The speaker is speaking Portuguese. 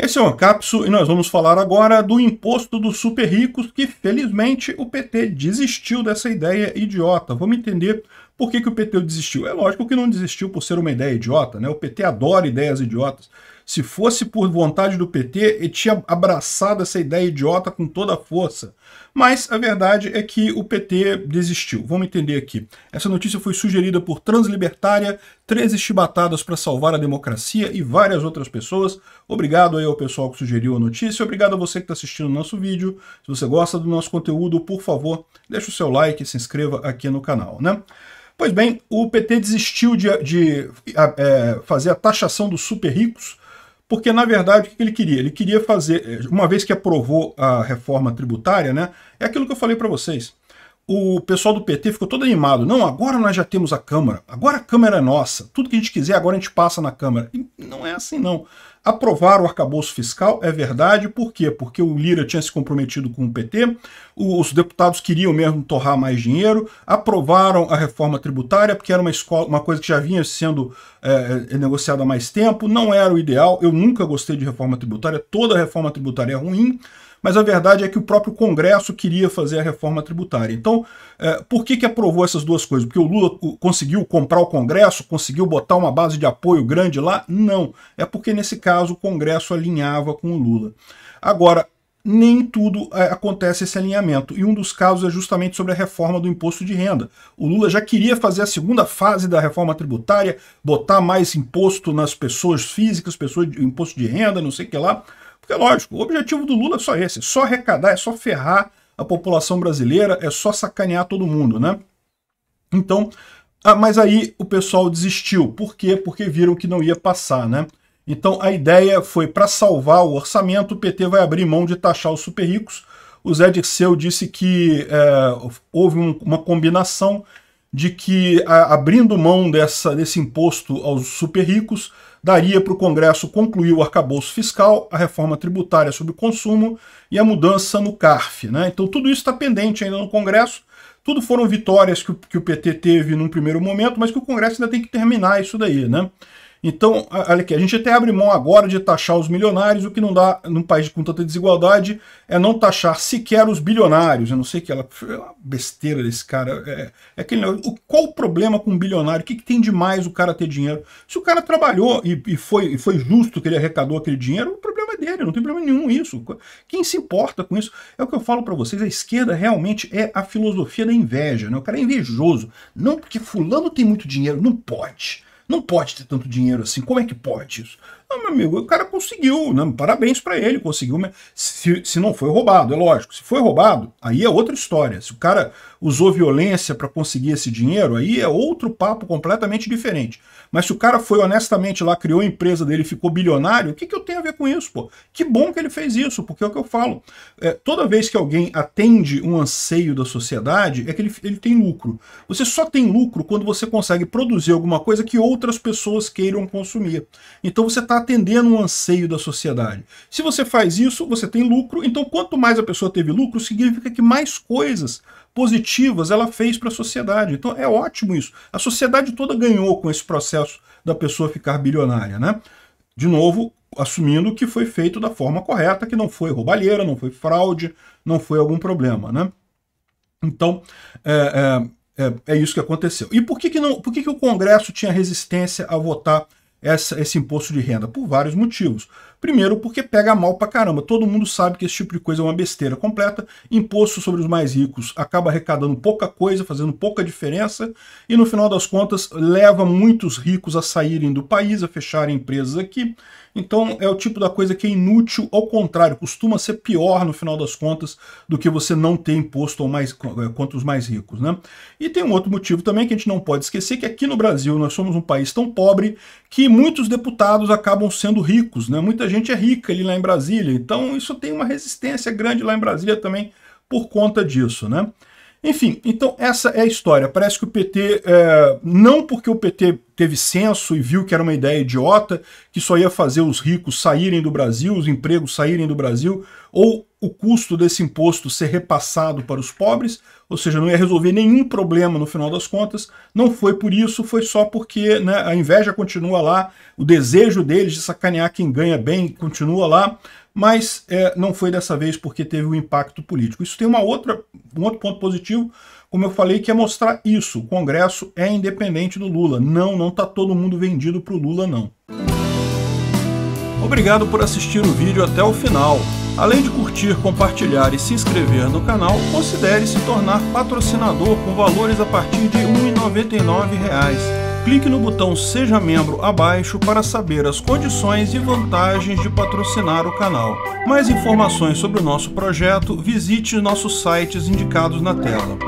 Esse é o Ancapso e nós vamos falar agora do imposto dos super ricos, que felizmente o PT desistiu dessa ideia idiota. Vamos entender por que, que o PT desistiu? É lógico que não desistiu por ser uma ideia idiota, né? O PT adora ideias idiotas. Se fosse por vontade do PT, ele tinha abraçado essa ideia idiota com toda a força. Mas a verdade é que o PT desistiu. Vamos entender aqui. Essa notícia foi sugerida por Translibertária, 13 chibatadas para salvar a democracia e várias outras pessoas. Obrigado aí ao pessoal que sugeriu a notícia. Obrigado a você que está assistindo o nosso vídeo. Se você gosta do nosso conteúdo, por favor, deixa o seu like e se inscreva aqui no canal, né? Pois bem, o PT desistiu de, de é, fazer a taxação dos super ricos, porque na verdade o que ele queria? Ele queria fazer, uma vez que aprovou a reforma tributária, né? É aquilo que eu falei para vocês o pessoal do PT ficou todo animado. Não, agora nós já temos a Câmara, agora a Câmara é nossa, tudo que a gente quiser agora a gente passa na Câmara. E não é assim, não. Aprovaram o arcabouço fiscal, é verdade, por quê? Porque o Lira tinha se comprometido com o PT, os deputados queriam mesmo torrar mais dinheiro, aprovaram a reforma tributária, porque era uma, escola, uma coisa que já vinha sendo é, é negociada há mais tempo, não era o ideal, eu nunca gostei de reforma tributária, toda reforma tributária é ruim, mas a verdade é que o próprio Congresso queria fazer a reforma tributária. Então, é, por que, que aprovou essas duas coisas? Porque o Lula conseguiu comprar o Congresso, conseguiu botar uma base de apoio grande lá? Não. É porque, nesse caso, o Congresso alinhava com o Lula. Agora, nem tudo é, acontece esse alinhamento. E um dos casos é justamente sobre a reforma do imposto de renda. O Lula já queria fazer a segunda fase da reforma tributária, botar mais imposto nas pessoas físicas, pessoas de, imposto de renda, não sei o que lá. Porque, lógico, o objetivo do Lula é só esse: é só arrecadar, é só ferrar a população brasileira, é só sacanear todo mundo, né? Então, ah, mas aí o pessoal desistiu. Por quê? Porque viram que não ia passar, né? Então a ideia foi para salvar o orçamento, o PT vai abrir mão de taxar os super ricos. O Zé Dirceu disse que é, houve um, uma combinação de que a, abrindo mão dessa, desse imposto aos super ricos, daria para o Congresso concluir o arcabouço fiscal, a reforma tributária sobre consumo e a mudança no CARF. Né? Então tudo isso está pendente ainda no Congresso. Tudo foram vitórias que o, que o PT teve num primeiro momento, mas que o Congresso ainda tem que terminar isso daí. Né? Então, olha aqui, a gente até abre mão agora de taxar os milionários, o que não dá num país com tanta desigualdade é não taxar sequer os bilionários. Eu não sei que ela. É uma besteira desse cara. É, é aquele, o, qual o problema com um bilionário? O que, que, tem de mais o cara ter dinheiro? Se o cara trabalhou e, e, foi, e foi justo que ele arrecadou aquele dinheiro, o problema é dele, não tem problema nenhum isso. Quem se importa com isso? É o que eu falo para vocês, a esquerda realmente é a filosofia da inveja. Né? O cara é invejoso. Não porque fulano tem muito dinheiro, não pode não pode ter tanto dinheiro assim. Como é que pode isso? Não, ah, meu amigo, o cara conseguiu, né? parabéns para ele, conseguiu. Se, se não foi roubado, é lógico. Se foi roubado, aí é outra história. Se o cara usou violência para conseguir esse dinheiro, aí é outro papo completamente diferente. Mas se o cara foi honestamente lá, criou a empresa dele ficou bilionário, o que, que eu tenho a ver com isso, pô? Que bom que ele fez isso, porque é o que eu falo. É, toda vez que alguém atende um anseio da sociedade, é que ele, ele tem lucro. Você só tem lucro quando você consegue produzir alguma coisa que outras pessoas queiram consumir. Então você está atendendo um anseio da sociedade. Se você faz isso, você tem lucro, então quanto mais a pessoa teve lucro, significa que mais coisas positivas ela fez para a sociedade. Então é ótimo isso. A sociedade toda ganhou com esse processo da pessoa ficar bilionária, né? De novo, assumindo que foi feito da forma correta, que não foi roubalheira, não foi fraude, não foi algum problema, né? Então, é, é, é, é isso que aconteceu. E por que, que, não, por que, que o Congresso tinha resistência a votar essa, esse imposto de renda? Por vários motivos. Primeiro, porque pega mal pra caramba. Todo mundo sabe que esse tipo de coisa é uma besteira completa. Imposto sobre os mais ricos acaba arrecadando pouca coisa, fazendo pouca diferença, e no final das contas leva muitos ricos a saírem do país, a fecharem empresas aqui. Então é o tipo da coisa que é inútil, ao contrário, costuma ser pior no final das contas do que você não ter imposto ao mais, eh, contra os mais ricos. Né? E tem um outro motivo também que a gente não pode esquecer, que aqui no Brasil nós somos um país tão pobre que muitos deputados acabam sendo ricos, né? Muita gente é rica ali lá em Brasília, então isso tem uma resistência grande lá em Brasília também por conta disso, né? Enfim, então essa é a história. Parece que o PT, é, não porque o PT teve senso e viu que era uma ideia idiota, que só ia fazer os ricos saírem do Brasil, os empregos saírem do Brasil, ou o custo desse imposto ser repassado para os pobres, ou seja, não ia resolver nenhum problema no final das contas. Não foi por isso, foi só porque né, a inveja continua lá, o desejo deles de sacanear quem ganha bem continua lá, mas é, não foi dessa vez porque teve um impacto político. Isso tem uma outra, um outro ponto positivo, como eu falei, que é mostrar isso. O Congresso é independente do Lula. Não, não está todo mundo vendido para o Lula, não. Obrigado por assistir o vídeo até o final. Além de curtir, compartilhar e se inscrever no canal, considere se tornar patrocinador com valores a partir de R$ 1,99 clique no botão Seja Membro abaixo para saber as condições e vantagens de patrocinar o canal. Mais informações sobre o nosso projeto, visite nossos sites indicados na tela.